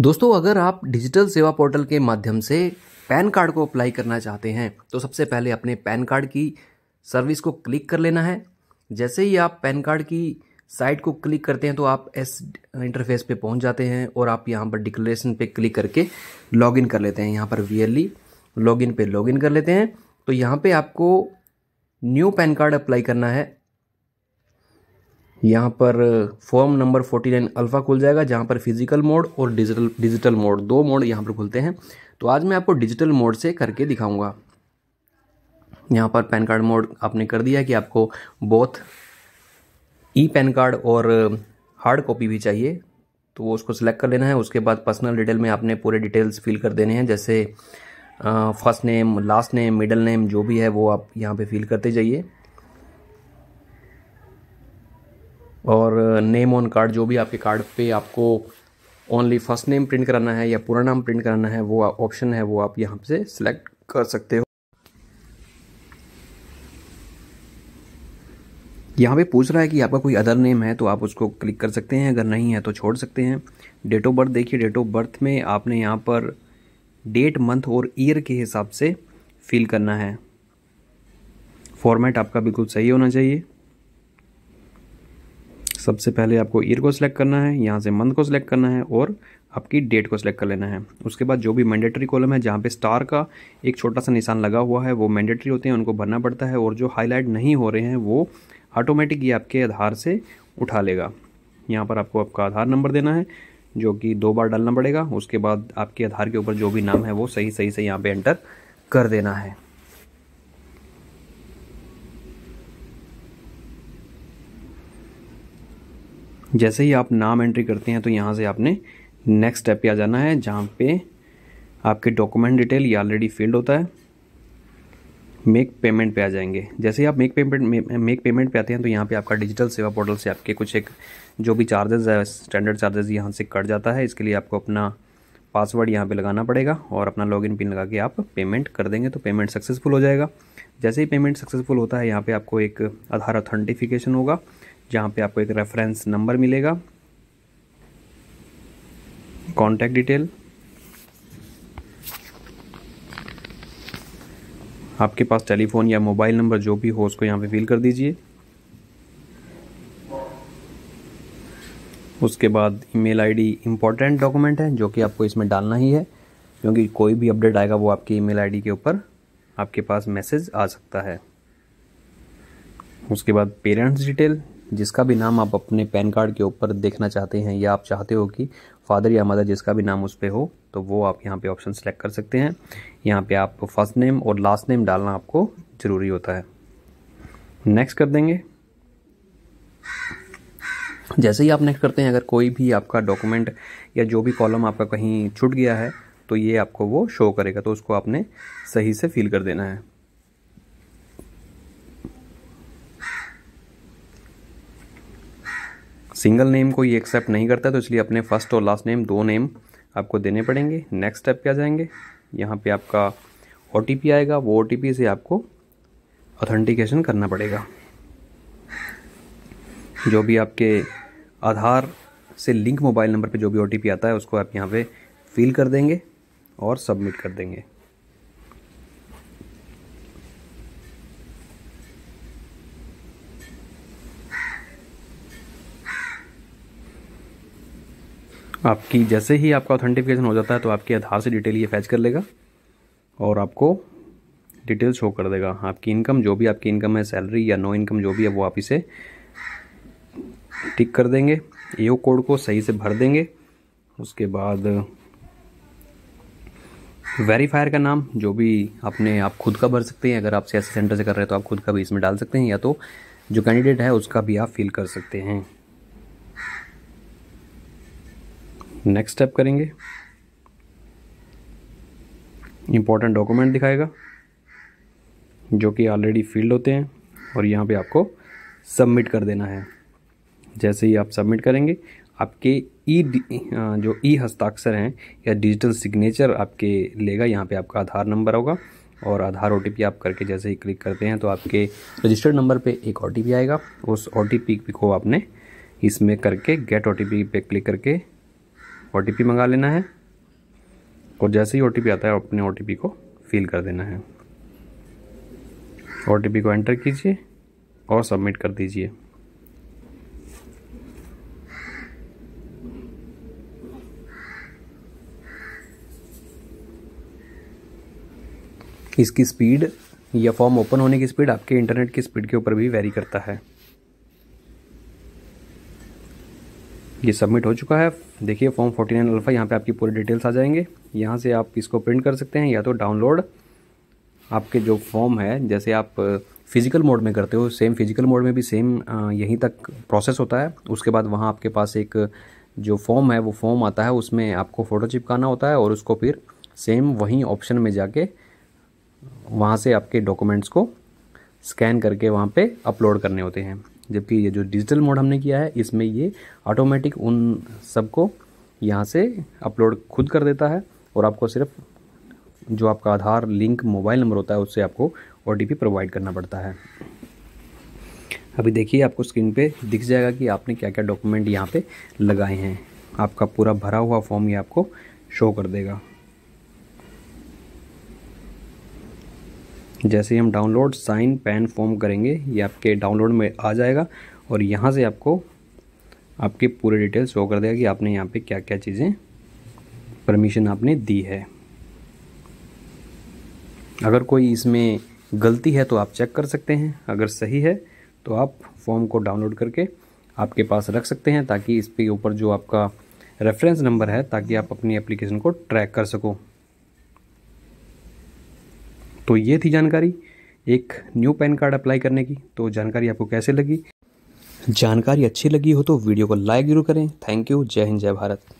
दोस्तों अगर आप डिजिटल सेवा पोर्टल के माध्यम से पैन कार्ड को अप्लाई करना चाहते हैं तो सबसे पहले अपने पैन कार्ड की सर्विस को क्लिक कर लेना है जैसे ही आप पैन कार्ड की साइट को क्लिक करते हैं तो आप एस इंटरफेस पे पहुंच जाते हैं और आप यहाँ पर डिक्लेरेशन पे क्लिक करके लॉगिन कर लेते हैं यहाँ पर वीयरली लॉगिन पे लॉगिन कर लेते हैं तो यहाँ पे आपको न्यू पैन कार्ड अप्लाई करना है यहाँ पर फॉर्म नंबर 49 अल्फ़ा खुल जाएगा जहाँ पर फिजिकल मोड और डिजिटल डिजिटल मोड दो मोड यहाँ पर खुलते हैं तो आज मैं आपको डिजिटल मोड से करके दिखाऊंगा यहाँ पर पैन कार्ड मोड आपने कर दिया कि आपको बोथ ई पैन कार्ड और हार्ड कॉपी भी चाहिए तो वो उसको सिलेक्ट कर लेना है उसके बाद पर्सनल डिटेल में आपने पूरे डिटेल्स फिल कर देने हैं जैसे first name last name middle name जो भी है वो आप यहाँ पे फिल करते जाइए और नेम ऑन कार्ड जो भी आपके कार्ड पे आपको ओनली फर्स्ट नेम प्रिंट कराना है या पूरा नाम प्रिंट कराना है वो ऑप्शन है वो आप यहाँ से सिलेक्ट कर सकते हो यहाँ पे पूछ रहा है कि आपका कोई अदर नेम है तो आप उसको क्लिक कर सकते हैं अगर नहीं है तो छोड़ सकते हैं डेट ऑफ बर्थ देखिए डेट ऑफ बर्थ में आपने यहाँ पर डेट मंथ और ईयर के हिसाब से फिल करना है फॉर्मेट आपका बिल्कुल सही होना चाहिए सबसे पहले आपको ईयर को सिलेक्ट करना है यहाँ से मंथ को सिलेक्ट करना है और आपकी डेट को सिलेक्ट कर लेना है उसके बाद जो भी मैंडेटरी कॉलम है जहाँ पे स्टार का एक छोटा सा निशान लगा हुआ है वो मैंडेटरी होते हैं उनको भरना पड़ता है और जो हाईलाइट नहीं हो रहे हैं वो ऑटोमेटिक ये आपके आधार से उठा लेगा यहाँ पर आपको आपका आधार नंबर देना है जो कि दो बार डालना पड़ेगा उसके बाद आपके आधार के ऊपर जो भी नाम है वो सही सही से यहाँ पर एंटर कर देना है जैसे ही आप नाम एंट्री करते हैं तो यहाँ से आपने नेक्स्ट स्टेप पे आ जाना है जहाँ पे आपके डॉक्यूमेंट डिटेल ये ऑलरेडी फील्ड होता है मेक पेमेंट पे आ जाएंगे जैसे ही आप मेक पेमेंट मेक पेमेंट पे आते हैं तो यहाँ पे आपका डिजिटल सेवा पोर्टल से आपके कुछ एक जो भी चार्जेस है स्टैंडर्ड चार्जेस यहाँ से कट जाता है इसके लिए आपको अपना पासवर्ड यहाँ पे लगाना पड़ेगा और अपना लॉगिन पिन लगा के आप पेमेंट कर देंगे तो पेमेंट सक्सेसफुल हो जाएगा जैसे ही पेमेंट सक्सेसफुल होता है यहाँ पे आपको एक आधार ऑथेंटिफिकेशन होगा जहाँ पे आपको एक रेफरेंस नंबर मिलेगा कॉन्टैक्ट डिटेल आपके पास टेलीफोन या मोबाइल नंबर जो भी हो उसको यहाँ पे फिल कर दीजिए उसके बाद ईमेल आईडी इंपॉर्टेंट डॉक्यूमेंट है जो कि आपको इसमें डालना ही है क्योंकि कोई भी अपडेट आएगा वो आपकी ईमेल आईडी के ऊपर आपके पास मैसेज आ सकता है उसके बाद पेरेंट्स डिटेल जिसका भी नाम आप अपने पैन कार्ड के ऊपर देखना चाहते हैं या आप चाहते हो कि फादर या मदर जिसका भी नाम उस पर हो तो वो आप यहाँ पे ऑप्शन सेलेक्ट कर सकते हैं यहाँ पे आप फर्स्ट नेम और लास्ट नेम डालना आपको ज़रूरी होता है नेक्स्ट कर देंगे जैसे ही आप नेक्स्ट करते हैं अगर कोई भी आपका डॉक्यूमेंट या जो भी कॉलम आपका कहीं छूट गया है तो ये आपको वो शो करेगा तो उसको आपने सही से फिल कर देना है सिंगल नेम को ये एक्सेप्ट नहीं करता तो इसलिए अपने फर्स्ट और लास्ट नेम दो नेम आपको देने पड़ेंगे नेक्स्ट स्टेप क्या जाएंगे यहाँ पे आपका ओ आएगा वो ओ से आपको ऑथेंटिकेशन करना पड़ेगा जो भी आपके आधार से लिंक मोबाइल नंबर पे जो भी ओ आता है उसको आप यहाँ पे फिल कर देंगे और सबमिट कर देंगे आपकी जैसे ही आपका ऑथेंटिफिकेशन हो जाता है तो आपके आधार से डिटेल ये फैच कर लेगा और आपको डिटेल शो कर देगा आपकी इनकम जो भी आपकी इनकम है सैलरी या नो इनकम जो भी है वो आप इसे टिक कर देंगे यो कोड को सही से भर देंगे उसके बाद वेरीफायर का नाम जो भी अपने आप खुद का भर सकते हैं अगर आप सियासी सेंटर से कर रहे हैं तो आप खुद का भी इसमें डाल सकते हैं या तो जो कैंडिडेट है उसका भी आप फिल कर सकते हैं नेक्स्ट स्टेप करेंगे इम्पोर्टेंट डॉक्यूमेंट दिखाएगा जो कि ऑलरेडी फील्ड होते हैं और यहाँ पे आपको सबमिट कर देना है जैसे ही आप सबमिट करेंगे आपके ई जो ई हस्ताक्षर हैं या डिजिटल सिग्नेचर आपके लेगा यहाँ पे आपका आधार नंबर होगा और आधार ओ आप करके जैसे ही क्लिक करते हैं तो आपके रजिस्टर्ड नंबर पे एक ओ आएगा उस ओ को आपने इसमें करके गेट ओ पे क्लिक करके ओ मंगा लेना है और जैसे ही ओ आता है अपने ओ को फिल कर देना है ओ को एंटर कीजिए और सबमिट कर दीजिए इसकी स्पीड या फॉर्म ओपन होने की स्पीड आपके इंटरनेट की स्पीड के ऊपर भी वेरी करता है ये सबमिट हो चुका है देखिए फॉर्म 49 नाइन अल्फ़ा यहाँ पर आपकी पूरी डिटेल्स आ जाएंगे यहाँ से आप इसको प्रिंट कर सकते हैं या तो डाउनलोड आपके जो फॉर्म है जैसे आप फिज़िकल मोड में करते हो सेम फिज़िकल मोड में भी सेम यहीं तक प्रोसेस होता है उसके बाद वहाँ आपके पास एक जो फॉर्म है वो फॉर्म आता है उसमें आपको फ़ोटो चिपकाना होता है और उसको फिर सेम वहीं ऑप्शन में जाके वहाँ से आपके डॉक्यूमेंट्स को स्कैन करके वहाँ पे अपलोड करने होते हैं जबकि ये जो डिजिटल मोड हमने किया है इसमें ये ऑटोमेटिक उन सबको यहाँ से अपलोड खुद कर देता है और आपको सिर्फ जो आपका आधार लिंक मोबाइल नंबर होता है उससे आपको ओ प्रोवाइड करना पड़ता है अभी देखिए आपको स्क्रीन पे दिख जाएगा कि आपने क्या क्या डॉक्यूमेंट यहाँ पे लगाए हैं आपका पूरा भरा हुआ फॉर्म ये आपको शो कर देगा जैसे हम डाउनलोड साइन पैन फॉर्म करेंगे ये आपके डाउनलोड में आ जाएगा और यहाँ से आपको आपके पूरे डिटेल शो कर देगा कि आपने यहाँ पे क्या क्या चीज़ें परमिशन आपने दी है अगर कोई इसमें गलती है तो आप चेक कर सकते हैं अगर सही है तो आप फॉर्म को डाउनलोड करके आपके पास रख सकते हैं ताकि इसके ऊपर जो आपका रेफरेंस नंबर है ताकि आप अपनी एप्लीकेशन को ट्रैक कर सको तो ये थी जानकारी एक न्यू पैन कार्ड अप्लाई करने की तो जानकारी आपको कैसे लगी जानकारी अच्छी लगी हो तो वीडियो को लाइक जरूर करें थैंक यू जय हिंद जय भारत